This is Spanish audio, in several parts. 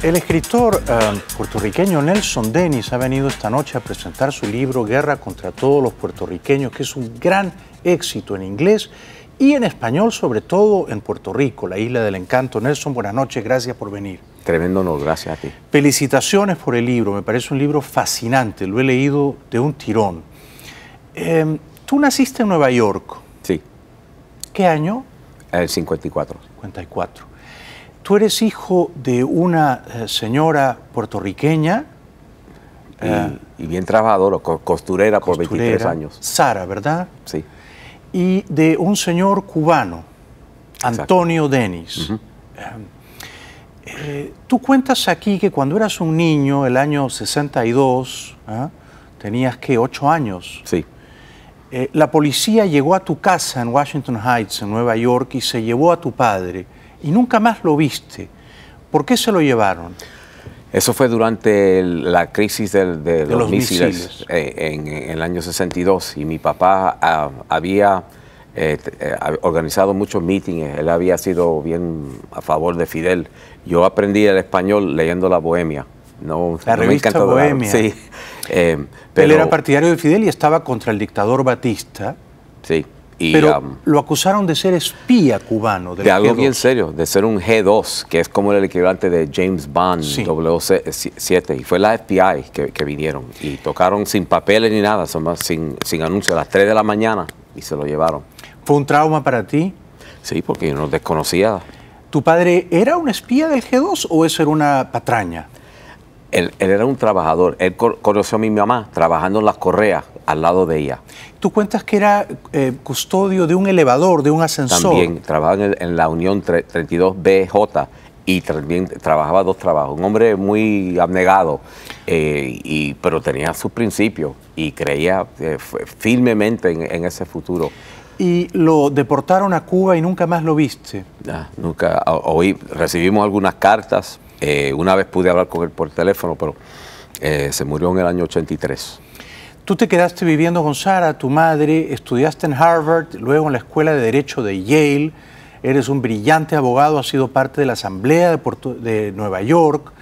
El escritor eh, puertorriqueño Nelson Dennis ha venido esta noche a presentar su libro Guerra contra todos los puertorriqueños, que es un gran éxito en inglés y en español, sobre todo en Puerto Rico, la isla del encanto. Nelson, buenas noches, gracias por venir. Tremendo honor, gracias a ti. Felicitaciones por el libro, me parece un libro fascinante, lo he leído de un tirón. Em, tú naciste en Nueva York. Sí. ¿Qué año? El 54. 54. Tú eres hijo de una eh, señora puertorriqueña. Y, eh, bien trabajadora, costurera, por 23 años. Sara, ¿verdad? Sí. Y de un señor cubano, Antonio Denis. Em, eh, tú cuentas aquí que cuando eras un niño, el año 62, ¿ah? tenías que 8 años. Sí. la policía llegó a tu casa en Washington Heights, en Nueva York, y se llevó a tu padre y nunca más lo viste. ¿Por qué se lo llevaron? Eso fue durante la crisis de, los, misiles, eh, en, el año 62 y mi papá ah, había eh, eh, organizado muchos mítines, él había sido bien a favor de Fidel. Yo aprendí el español leyendo La Bohemia. No, la revista me Bohemia. Sí. pero, él era partidario de Fidel y estaba contra el dictador Batista. Sí. Y, Pero um, lo acusaron de ser espía cubano. De algo bien serio, de ser un G2, que es como el equivalente de James Bond W7. Y fue la FBI que, vinieron y tocaron sin papeles ni nada, sin, sin anuncio, a las 3 de la mañana y se lo llevaron. ¿Fue un trauma para ti? Sí, porque yo no desconocía. ¿Tu padre era un espía del G2 o es era una patraña? él, era un trabajador. Él conoció a mi mamá trabajando en las correas al lado de ella. Tú cuentas que era eh, custodio de un elevador, de un ascensor. También trabajaba en, la Unión 32BJ y también trabajaba dos trabajos. Un hombre muy abnegado, eh, y, pero tenía sus principios y creía eh, firmemente en, ese futuro. Y lo deportaron a Cuba y nunca más lo viste. Ah, nunca. Hoy recibimos algunas cartas, eh, una vez pude hablar con él por teléfono, pero eh, se murió en el año 83. Tú te quedaste viviendo con Sara, tu madre, estudiaste en Harvard, luego en la Escuela de Derecho de Yale, eres un brillante abogado, has sido parte de la Asamblea de, Nueva York.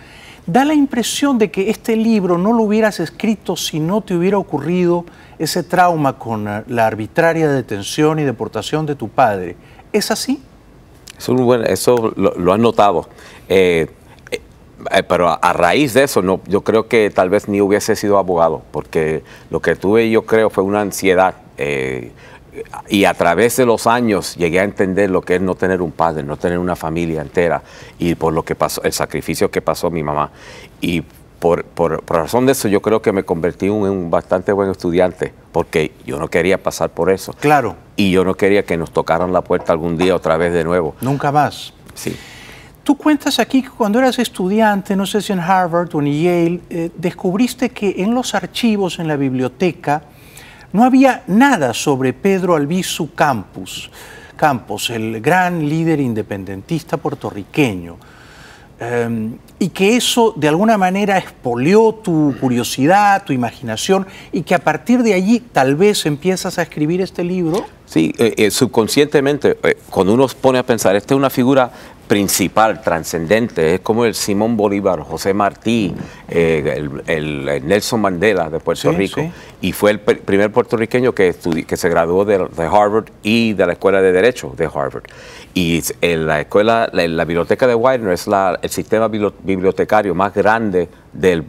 Da la impresión de que este libro no lo hubieras escrito si no te hubiera ocurrido ese trauma con eh, la arbitraria detención y deportación de tu padre. ¿Es así? Eso, lo, has notado. Eh, pero a, raíz de eso, no, yo creo que tal vez ni hubiese sido abogado, porque lo que tuve yo creo fue una ansiedad. Eh, y a través de los años llegué a entender lo que es no tener un padre, no tener una familia entera, y por lo que pasó, el sacrificio que pasó mi mamá. Y por, por razón de eso yo creo que me convertí en un bastante buen estudiante, porque yo no quería pasar por eso. Claro. Y yo no quería que nos tocaran la puerta algún día otra vez de nuevo. Nunca más. Sí. Tú cuentas aquí que cuando eras estudiante, no sé si en Harvard o en Yale, eh, descubriste que en los archivos, en la biblioteca, no había nada sobre Pedro Albizu Campos, Campos el gran líder independentista puertorriqueño. Em, y que eso de alguna manera expolió tu curiosidad, tu imaginación, y que a partir de allí tal vez empiezas a escribir este libro. Sí, eh, eh, subconscientemente, cuando uno se pone a pensar, esta es una figura principal, trascendente, es como el Simón Bolívar, José Martí, mm. eh, el, Nelson Mandela de Puerto Rico, y fue el primer puertorriqueño que, se graduó de, Harvard y de la Escuela de Derecho de Harvard. Y en la escuela, la, biblioteca de Widener es el sistema bibliotecario más grande del,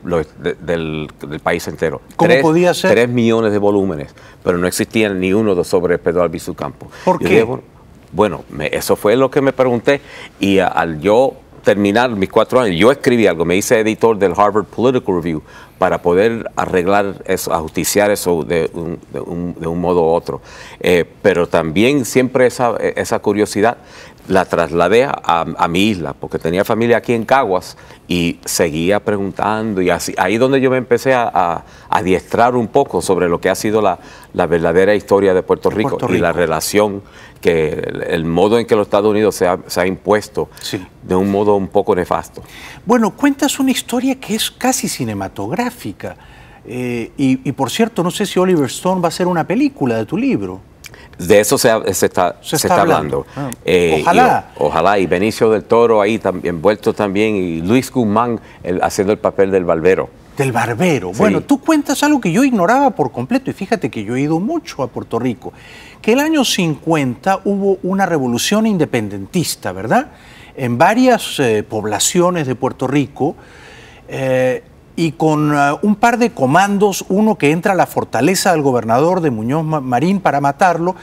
país entero. ¿Cómo podía ser? Tres millones de volúmenes, pero no existían ni uno sobre Pedro Albizu Campos. ¿Por qué? Bueno, eso fue lo que me pregunté y al yo terminar mis cuatro años, yo escribí algo, me hice editor del Harvard Political Review para poder arreglar eso, ajusticiar eso de un, modo u otro. Eh, pero también siempre esa curiosidad la trasladé a, mi isla, porque tenía familia aquí en Caguas y seguía preguntando y así, ahí donde yo me empecé a, a, adiestrar un poco sobre lo que ha sido la, verdadera historia de Puerto Rico, y la relación, que el, modo en que los Estados Unidos se ha, impuesto de un modo un poco nefasto. Bueno, cuentas una historia que es casi cinematográfica. Eh, y, y por cierto, no sé si Oliver Stone va a hacer una película de tu libro. De eso se, está, está, hablando. Ah, eh, ojalá. ojalá. Y Benicio del Toro ahí también, envuelto también, y Luis Guzmán haciendo el papel del barbero. Del barbero. Bueno, tú cuentas algo que yo ignoraba por completo, y fíjate que yo he ido mucho a Puerto Rico, que el año 50 hubo una revolución independentista, ¿verdad? En varias eh, poblaciones de Puerto Rico. Eh, y con eh, un par de comandos, uno que entra a la fortaleza del gobernador de Muñoz Marín para matarlo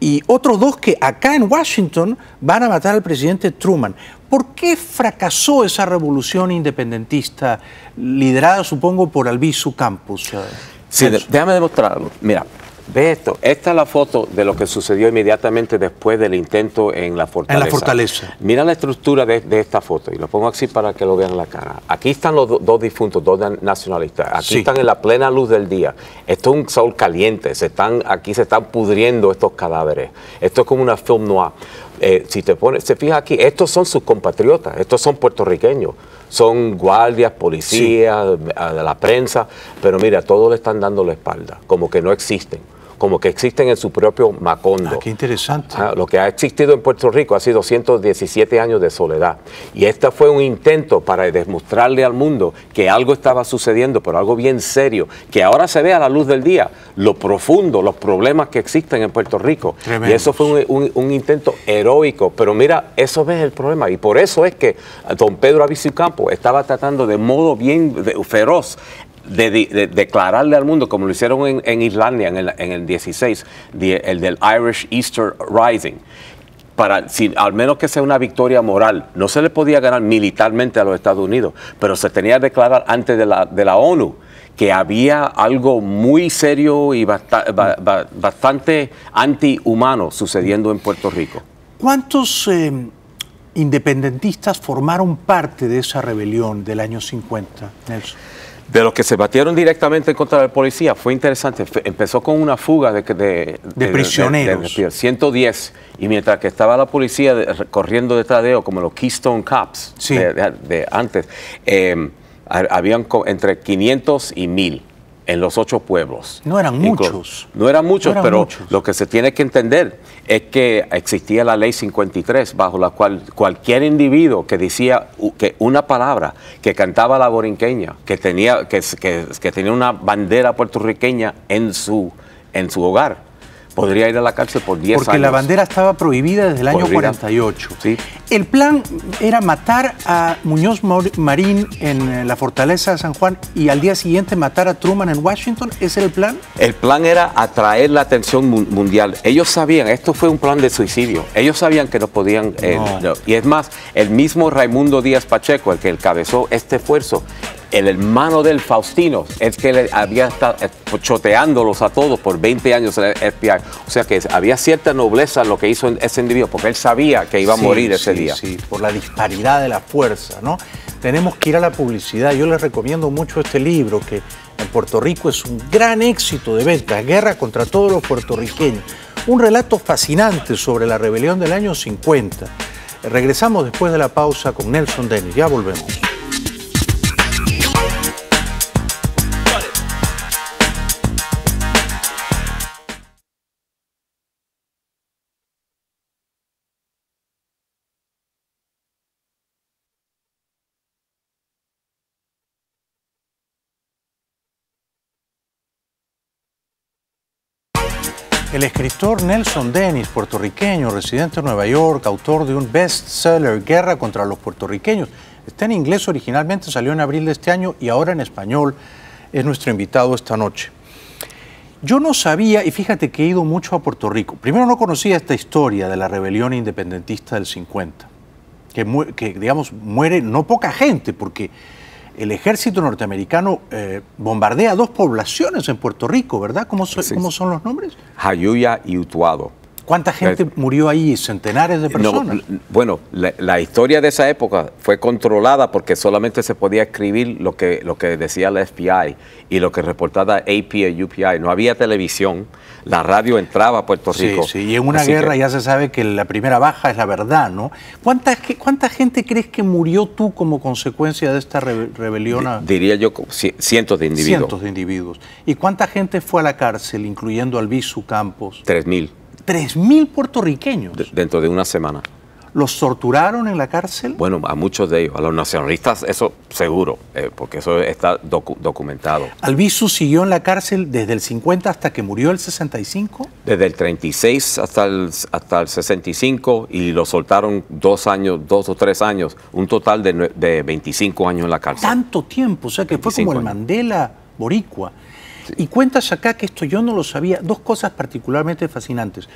y otros dos que acá en Washington van a matar al presidente Truman. ¿Por qué fracasó esa revolución independentista liderada, supongo, por Albizu Campos? Sí, déjame demostrarlo. Mira, Ve esto, esta es la foto de lo que sucedió inmediatamente después del intento en la fortaleza. la fortaleza. Mira la estructura de, esta foto y lo pongo así para que lo vean en la cara. Aquí están los dos difuntos, dos nacionalistas. Aquí están en la plena luz del día. Esto es un sol caliente. Se están, aquí se están pudriendo estos cadáveres. Esto es como una film noir. Eh, si te pones, se fija aquí, estos son sus compatriotas, estos son puertorriqueños, son guardias, policías, eh, la prensa, pero mira, todos le están dando la espalda, como que no existen como que existen en su propio Macondo. Ah, qué interesante. lo que ha existido en Puerto Rico ha sido 117 años de soledad. Y este fue un intento para demostrarle al mundo que algo estaba sucediendo, pero algo bien serio, que ahora se ve a la luz del día, lo profundo, los problemas que existen en Puerto Rico. Y eso fue un, intento heroico. Pero mira, eso es el problema. Y por eso es que don Pedro Campo estaba tratando de modo bien feroz de, declararle al mundo, como lo hicieron en, Islandia en el, 16, el del Irish Easter Rising. Para, al menos que sea una victoria moral, no se le podía ganar militarmente a los Estados Unidos, pero se tenía que declarar antes de la, de la ONU que había algo muy serio y bastante antihumano sucediendo en Puerto Rico. ¿Cuántos eh, independentistas formaron parte de esa rebelión del año 50, Nelson? De los que se batieron directamente contra la policía, fue interesante. Empezó con una fuga de, prisioneros. 110. Y mientras que estaba la policía corriendo detrás de ellos, como los Keystone Cops de, antes, eh, habían entre 500 y 1000 en los ocho pueblos. No eran muchos. No eran muchos, pero lo que se tiene que entender es que existía la ley 53, bajo la cual cualquier individuo que decía que una palabra, que cantaba la borinqueña, que tenía, que, tenía una bandera puertorriqueña en su, en su hogar, Podría ir a la cárcel por 10 años. Porque la bandera estaba prohibida desde el año 48. Sí. El plan era matar a Muñoz Marín en eh, la fortaleza de San Juan y al día siguiente matar a Truman en Washington. ¿Ese era el plan? El plan era atraer la atención mundial. Ellos sabían, esto fue un plan de suicidio. Ellos sabían que no podían. Eh, y es más, el mismo Raimundo Díaz Pacheco, el que encabezó este esfuerzo, el hermano del Faustino, es que le había estado eh, choteándolos a todos por 20 años en el O sea que había cierta nobleza en lo que hizo ese individuo, porque él sabía que iba a morir ese día. Sí, por la disparidad de la fuerza, ¿no? Tenemos que ir a la publicidad. Yo les recomiendo mucho este libro que en Puerto Rico es un gran éxito de ventas, Guerra contra todos los puertorriqueños. Un relato fascinante sobre la rebelión del año 50. Regresamos después de la pausa con Nelson Dennis. Ya volvemos. Autor Nelson Dennis, puertorriqueño, residente en Nueva York, autor de un bestseller, Guerra contra los puertorriqueños. Está en inglés originalmente, salió en abril de este año y ahora en español es nuestro invitado esta noche. Yo no sabía, y fíjate que he ido mucho a Puerto Rico. Primero no conocía esta historia de la rebelión independentista del 50, que digamos muere no poca gente, porque el ejército norteamericano eh, bombardea dos poblaciones en Puerto Rico, ¿verdad? ¿Cómo, ¿Cómo son los nombres? Jayuya y Utuado. ¿Cuánta gente murió ahí? Centenares de personas. bueno, la, historia de esa época fue controlada porque solamente se podía escribir lo que, lo que decía la FBI y lo que reportaba AP y UPI. No había televisión, la radio entraba a Puerto Rico. Sí, sí. y en una guerra ya se sabe que la primera baja es la verdad, ¿no? ¿Cuánta, cuánta gente crees que murió tú como consecuencia de esta rebelión? Diría yo cientos de individuos. Cientos de individuos. ¿Y cuánta gente fue a la cárcel, incluyendo al Campos? Tres mil. 3.000 puertorriqueños. dentro de una semana. ¿Los torturaron en la cárcel? Bueno, a muchos de ellos, a los nacionalistas, eso seguro, eh, porque eso está documentado. ¿Albizu siguió en la cárcel desde el 50 hasta que murió el 65? Desde el 36 hasta el, hasta el 65 y lo soltaron dos años, dos o tres años, un total de, 25 años en la cárcel. Tanto tiempo, o sea que fue como el Mandela boricua. Y cuentas acá que esto yo no lo sabía, dos cosas particularmente fascinantes.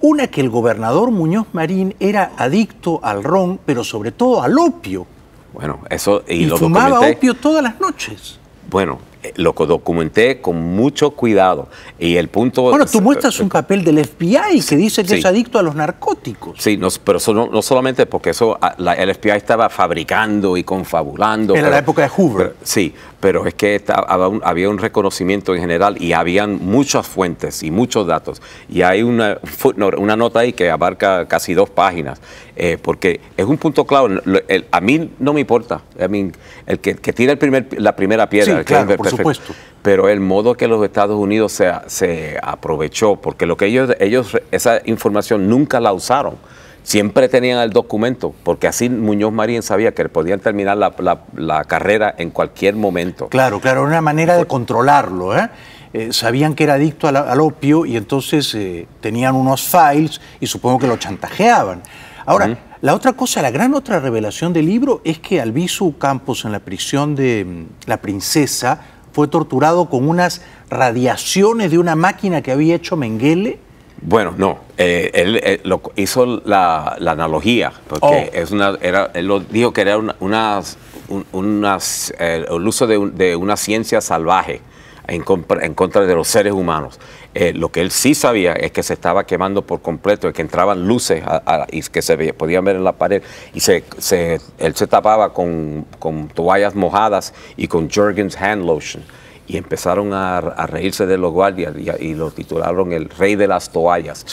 Una, que el gobernador Muñoz Marín era adicto al ron, pero sobre todo al opio. Bueno, eso. Y, lo fumaba opio todas las noches. Bueno, eh, lo documenté con mucho cuidado. Y el punto. Bueno, tú muestras un eh, papel del FBI que dice que es adicto a los narcóticos. Sí, pero no, solamente porque eso ah, el FBI estaba fabricando y confabulando. Era la época de Hoover. sí, pero es que estaba había un reconocimiento en general y habían muchas fuentes y muchos datos. Y hay una una nota ahí que abarca casi dos páginas, eh, porque es un punto clave a mí no me importa. A mí, el que, que tira el primer, la primera piedra, pero el modo que los Estados Unidos se, aprovechó, porque lo que ellos, ellos, esa información nunca la usaron. Siempre tenían el documento, porque así Muñoz Marín sabía que podían terminar la, carrera en cualquier momento. Claro, claro, era una manera de controlarlo. ¿eh? Eh, sabían que era adicto al, opio y entonces eh, tenían unos files y supongo que lo chantajeaban. Ahora, la otra cosa, la gran otra revelación del libro es que Alviso Campos en la prisión de mm, La Princesa fue torturado con unas radiaciones de una máquina que había hecho Mengele. Bueno, no, eh, él, eh, hizo la, analogía, porque oh. es una, era, él lo dijo que era unas, eh, el uso de, una ciencia salvaje, en, contra de los seres humanos. Eh, lo que él sí sabía es que se estaba quemando por completo, que entraban luces y que se podían ver en la pared y se, él se tapaba con, toallas mojadas y con Jergens Hand Lotion. Y empezaron a, reírse de los guardias y, lo titularon el rey de las toallas.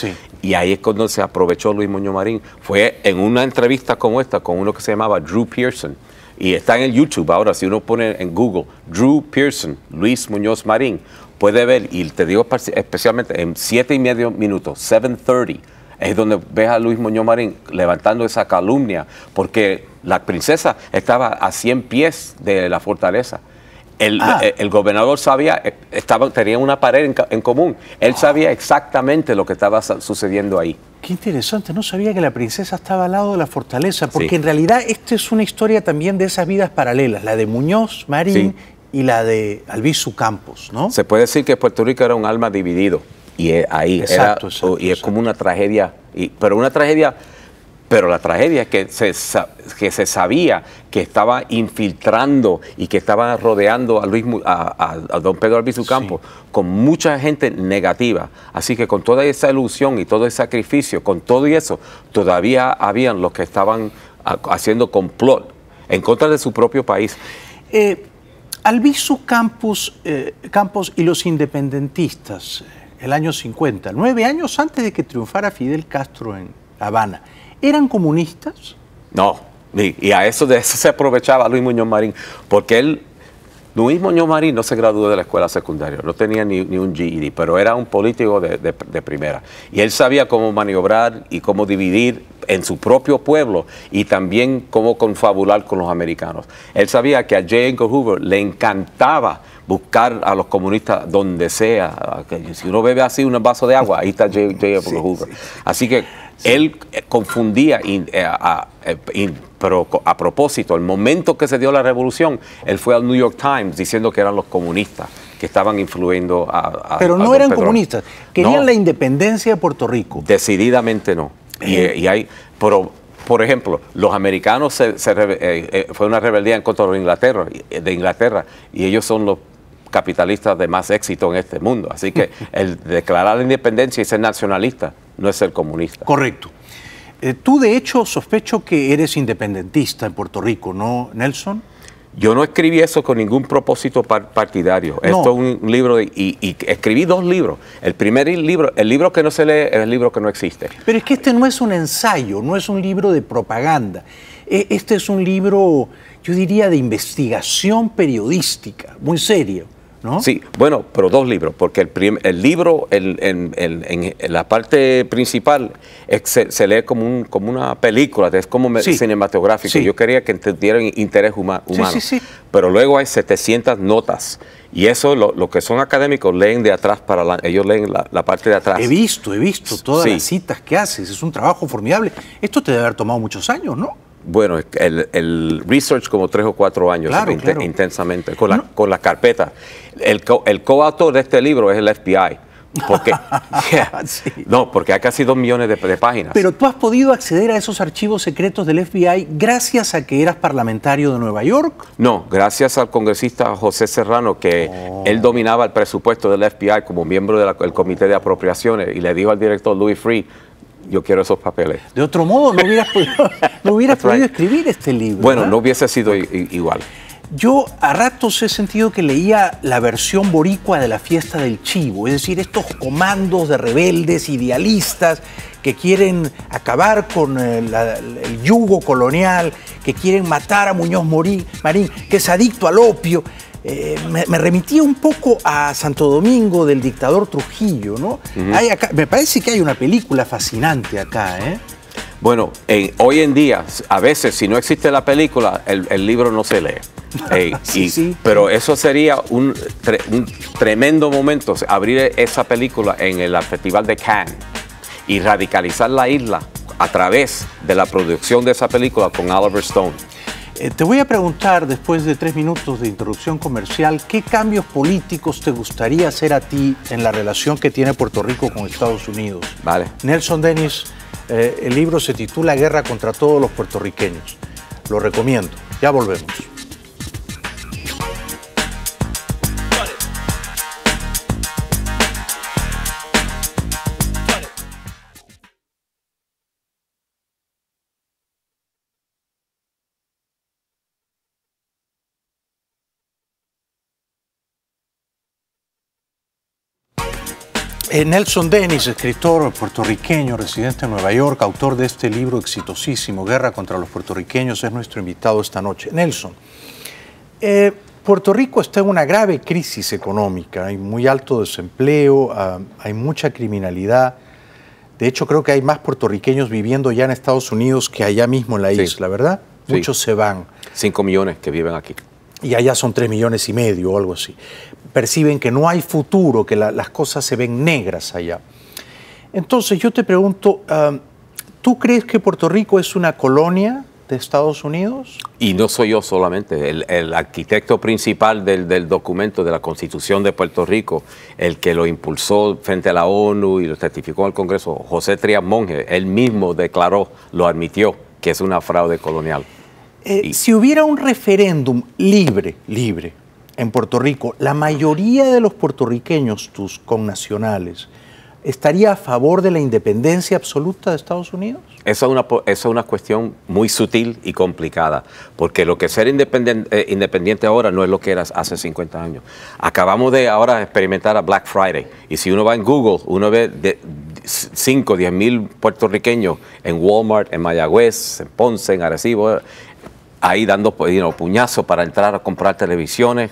Y ahí es cuando se aprovechó Luis Muñoz Marín. Fue en una entrevista como esta con uno que se llamaba Drew Pearson y está en el YouTube ahora, si uno pone en Google, Drew Pearson, Luis Muñoz Marín, puede ver, y te digo especialmente en siete y medio minutos, 7.30, es donde ves a Luis Muñoz Marín levantando esa calumnia, porque la princesa estaba a 100 pies de la fortaleza. Ah. Eh, el, gobernador sabía, eh, estaba, tenía una pared en, común. Él ah. sabía exactamente lo que estaba sucediendo ahí. Qué interesante, no sabía que la princesa estaba al lado de la fortaleza, porque en realidad esta es una historia también de esas vidas paralelas, la de Muñoz, Marín y la de Albizu Campos, ¿no? Se puede decir que Puerto Rico era un alma dividido, y eh, ahí y es como una tragedia, pero una tragedia pero la tragedia es que se, que se sabía que estaba infiltrando y que estaba rodeando a, Luis, a, don Pedro Albizu Campos con mucha gente negativa. Así que con toda esa ilusión y todo ese sacrificio, con todo y eso, todavía habían los que estaban haciendo complot en contra de su propio país. Eh, Albizu Campos, eh, y los independentistas, eh, el año 50, nueve años antes de que triunfara Fidel Castro en La Habana ¿Eran comunistas? No, y, a eso de eso se aprovechaba Luis Muñoz Marín, porque él, Luis Muñoz Marín no se graduó de la escuela secundaria, no tenía ni, un GED, pero era un político de, primera. Y él sabía cómo maniobrar y cómo dividir en su propio pueblo y también cómo confabular con los americanos. Él sabía que a J. Edgar Hoover le encantaba buscar a los comunistas donde sea. Si uno bebe así un vaso de agua, ahí está J. Edgar Hoover. Así que él eh, confundía eh, a, eh, a propósito, el momento que se dio la revolución, él fue al New York Times diciendo que eran los comunistas que estaban influyendo a... pero no eran comunistas, querían la independencia de Puerto Rico. Decididamente no. Y, hay, por ejemplo, los americanos se, fue una rebeldía en contra de Inglaterra, y ellos son los capitalistas de más éxito en este mundo. Así que el declarar la independencia y ser nacionalista no es ser comunista. Correcto. Eh, tú, de hecho, sospecho que eres independentista en Puerto Rico, ¿no, Nelson? Yo no escribí eso con ningún propósito partidario. Esto es un libro y, y, escribí dos libros. El primer libro, el libro que no se lee es el libro que no existe. Pero es que este no es un ensayo, no es un libro de propaganda. E, este es un libro, yo diría, de investigación periodística, muy serio. Sí, bueno, pero dos libros, porque el, el libro en la parte principal se, lee como, como una película, es como cinematográfico. Yo quería que entendieran interés humano. Sí, sí, sí. pero luego hay 700 notas. Y eso, lo, lo, que son académicos, leen de atrás para ellos leen la, parte de atrás. He visto, he visto todas las citas que haces, es un trabajo formidable. Esto te debe haber tomado muchos años, ¿no? Bueno, el, research como tres o cuatro años intensamente, con la, con la carpeta. El, co el coautor de este libro es el FBI. Porque, No, porque hay casi dos millones de, páginas. Pero tú has podido acceder a esos archivos secretos del FBI gracias a que eras parlamentario de Nueva York. No, gracias al congresista José Serrano, que oh. él dominaba el presupuesto del FBI como miembro del comité de apropiaciones y le dijo al director Louis Free, yo quiero esos papeles. De otro modo, no hubiera podido, escribir este libro. Bueno, no hubiese sido igual. Yo a ratos he sentido que leía la versión boricua de la fiesta del chivo, es decir, estos comandos de rebeldes idealistas que quieren acabar con eh, el, yugo colonial, que quieren matar a Muñoz Marín, que es adicto al opio. Eh, me, remitía un poco a Santo Domingo del dictador Trujillo, ¿no? me parece que hay una película fascinante acá, ¿eh? Bueno, hoy en día, a veces, si no existe la película, el, libro no se lee. sí, Pero eso sería un, un, tremendo momento, abrir esa película en el Festival de Cannes y radicalizar la isla a través de la producción de esa película con Oliver Stone. Eh, te voy a preguntar, después de tres minutos de introducción comercial, ¿qué cambios políticos te gustaría hacer a ti en la relación que tiene Puerto Rico con Estados Unidos? Vale. Nelson Dennis, eh, el libro se titula Guerra contra todos los puertorriqueños. Lo recomiendo. Ya volvemos. Eh, Nelson Dennis, escritor puertorriqueño, residente en Nueva York, autor de este libro exitosísimo, Guerra contra los puertorriqueños, es nuestro invitado esta noche. Nelson, eh, Puerto Rico está en una grave crisis económica, hay muy alto desempleo, ah, hay mucha criminalidad. De hecho, creo que hay más puertorriqueños viviendo ya en Estados Unidos que allá mismo en la isla, ¿verdad? Muchos se van. Cinco millones que viven aquí y allá son tres millones y medio o algo así. Perciben que no hay futuro, que las cosas se ven negras allá. Entonces yo te pregunto, um, ¿tú crees que Puerto Rico es una colonia de Estados Unidos? Y no soy yo solamente, el, arquitecto principal del, documento de la Constitución de Puerto Rico, el que lo impulsó frente a la ONU y lo certificó al Congreso, José Trias Monge, él mismo declaró, lo admitió, que es una fraude colonial. Eh, si hubiera un referéndum libre, libre, en Puerto Rico, la mayoría de los puertorriqueños, tus connacionales, ¿estaría a favor de la independencia absoluta de Estados Unidos? Esa es una, es una cuestión muy sutil y complicada, porque lo que ser independiente, eh, ahora no es lo que era hace 50 años. Acabamos de ahora experimentar a Black Friday, y si uno va en Google, uno ve 5, 10 mil puertorriqueños en Walmart, en Mayagüez, en Ponce, en Arecibo, ahí dando pues, puñazos para entrar a comprar televisiones.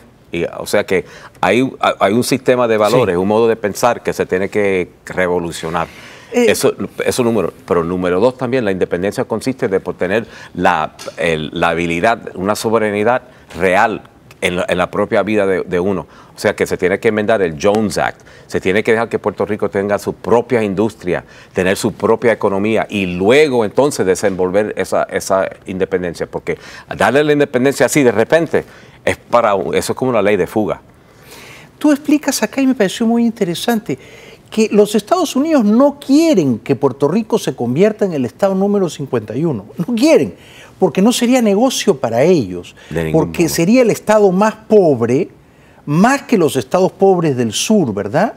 o sea que hay, hay un sistema de valores, un modo de pensar que se tiene que revolucionar. Eh, eso eso, un número, pero número dos también, la independencia consiste de tener la, la habilidad, una soberanía real en la, propia vida de, uno. O sea que se tiene que enmendar el Jones Act, se tiene que dejar que Puerto Rico tenga su propia industria, tener su propia economía y luego entonces desenvolver esa, esa independencia, porque darle la independencia así de repente es para eso es como una ley de fuga. Tú explicas acá y me pareció muy interesante que los Estados Unidos no quieren que Puerto Rico se convierta en el Estado número 51, no quieren porque no sería negocio para ellos, porque sería el Estado más pobre, más que los estados pobres del sur, ¿verdad?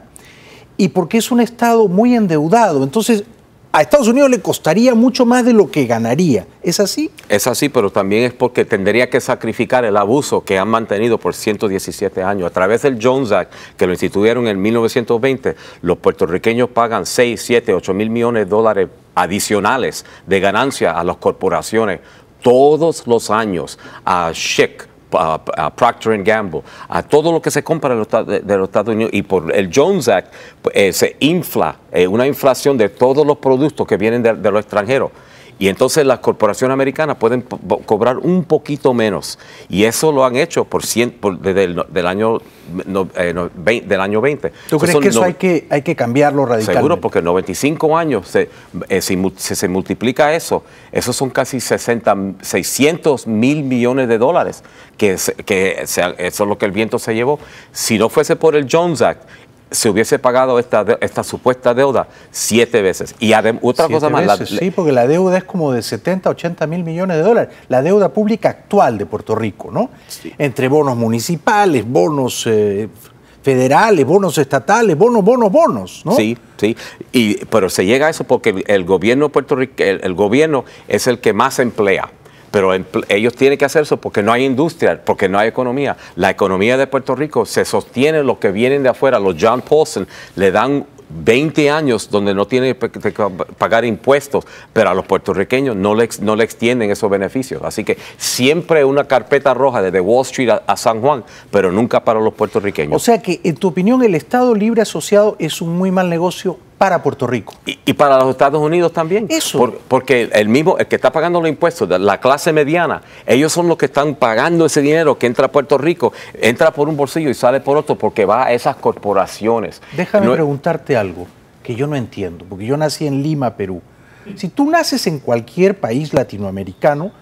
Y porque es un Estado muy endeudado. Entonces, a Estados Unidos le costaría mucho más de lo que ganaría. ¿Es así? Es así, pero también es porque tendría que sacrificar el abuso que han mantenido por 117 años. A través del Jones Act, que lo instituyeron en 1920, los puertorriqueños pagan 6, 7, 8 mil millones de dólares adicionales de ganancia a las corporaciones todos los años a Schick, a, a, Procter Gamble, a todo lo que se compra de, los, Estados Unidos y por el Jones Act eh, se infla eh, una inflación de todos los productos que vienen de los extranjeros. Y entonces las corporaciones americanas pueden cobrar un poquito menos. Y eso lo han hecho por, cien, desde el año, 20, del año 20. Eh, ¿Tú crees que eso hay, que, hay que cambiarlo radicalmente? Seguro, porque 95 años, se, eh, se, multiplica eso, esos son casi 60, 600 mil millones de dólares, que, que eso es lo que el viento se llevó. Si no fuese por el Jones Act, se hubiese pagado esta, esta supuesta deuda siete veces. Y además, otra cosa más. sí, porque la deuda es como de 70, 80 mil millones de dólares. La deuda pública actual de Puerto Rico, ¿no? Entre bonos municipales, bonos eh, federales, bonos estatales, bonos, bonos, bonos, ¿no? Sí, sí. Y, pero se llega a eso porque el, gobierno Puerto el gobierno es el que más emplea pero ellos tienen que hacer eso porque no hay industria, porque no hay economía. La economía de Puerto Rico se sostiene los que vienen de afuera, los John Paulson, le dan 20 años donde no tiene que pagar impuestos, pero a los puertorriqueños no le, no le extienden esos beneficios. Así que siempre una carpeta roja desde Wall Street a, San Juan, pero nunca para los puertorriqueños. O sea que, en tu opinión, el Estado Libre Asociado es un muy mal negocio para Puerto Rico. Y, para los Estados Unidos también. Eso. porque el mismo, el que está pagando los impuestos, la clase mediana, ellos son los que están pagando ese dinero que entra a Puerto Rico, entra por un bolsillo y sale por otro porque va a esas corporaciones. Déjame preguntarte algo que yo no entiendo, porque yo nací en Lima, Perú. Si tú naces en cualquier país latinoamericano,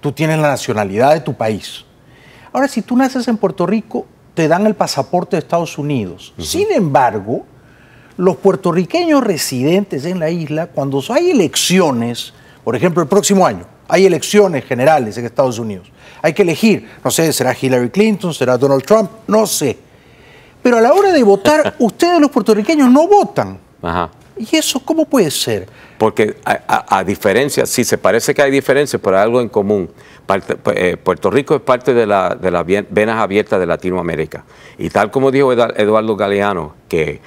tú tienes la nacionalidad de tu país. Ahora, si tú naces en Puerto Rico, te dan el pasaporte de Estados Unidos. Sin embargo, los puertorriqueños residentes en la isla, cuando hay elecciones, por ejemplo, el próximo año, hay elecciones generales en Estados Unidos, hay que elegir, no sé, será Hillary Clinton, será Donald Trump, no sé. Pero a la hora de votar, ustedes los puertorriqueños no votan. ¿Y eso cómo puede ser? Porque a, diferencia, sí se parece que hay diferencias, pero hay algo en común. Eh, Puerto Rico es parte de las venas abiertas de Latinoamérica. Y tal como dijo Eduardo Galeano, que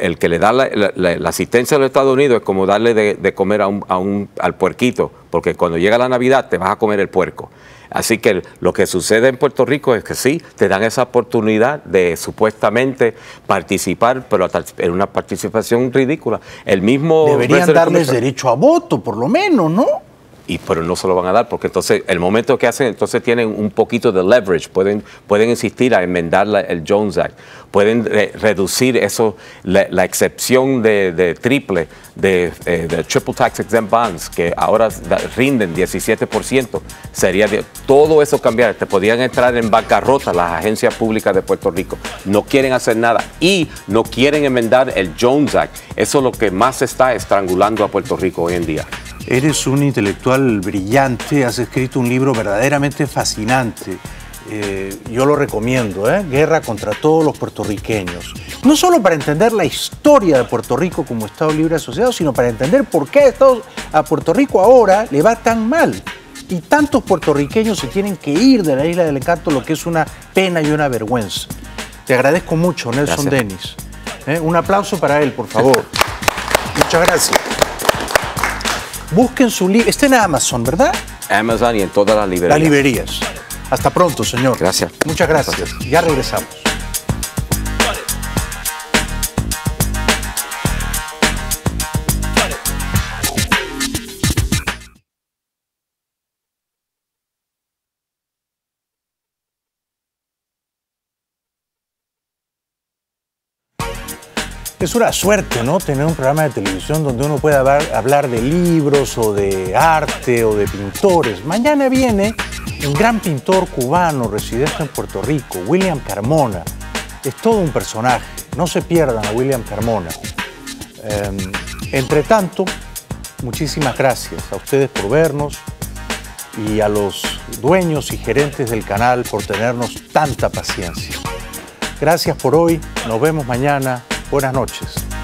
el que le da la, asistencia a los Estados Unidos es como darle de, comer a un, al puerquito, porque cuando llega la Navidad te vas a comer el puerco. Así que lo que sucede en Puerto Rico es que sí, te dan esa oportunidad de supuestamente participar, pero en una participación ridícula. El mismo... Deberían darles derecho a voto, por lo menos, ¿no? y pero no se lo van a dar porque entonces el momento que hacen entonces tienen un poquito de leverage pueden pueden insistir a enmendar el Jones Act pueden reducir eso la, excepción de, triple eh, de, triple tax exempt bonds que ahora rinden 17% sería de, todo eso cambiar te podrían entrar en bancarrota las agencias públicas de Puerto Rico no quieren hacer nada y no quieren enmendar el Jones Act eso es lo que más está estrangulando a Puerto Rico hoy en día Eres un intelectual brillante, has escrito un libro verdaderamente fascinante. Eh, yo lo recomiendo, ¿eh? Guerra contra todos los puertorriqueños. No solo para entender la historia de Puerto Rico como Estado libre asociado, sino para entender por qué a, Puerto Rico ahora le va tan mal. Y tantos puertorriqueños se tienen que ir de la isla del encanto, lo que es una pena y una vergüenza. Te agradezco mucho, Nelson Dennis. ¿eh? Un aplauso para él, por favor. Muchas gracias. Busquen su libro. Está en Amazon, ¿verdad? Amazon y en todas las librerías. Las librerías. Hasta pronto, señor. Gracias. Muchas gracias. Ya regresamos. es una suerte, ¿no? Tener un programa de televisión donde uno pueda hablar de libros o de arte o de pintores. Mañana viene un gran pintor cubano residente en Puerto Rico, William Carmona. Es todo un personaje. No se pierdan a William Carmona. Em, entre tanto, muchísimas gracias a ustedes por vernos y a los dueños y gerentes del canal por tenernos tanta paciencia. Gracias por hoy, nos vemos mañana, Buenas noches.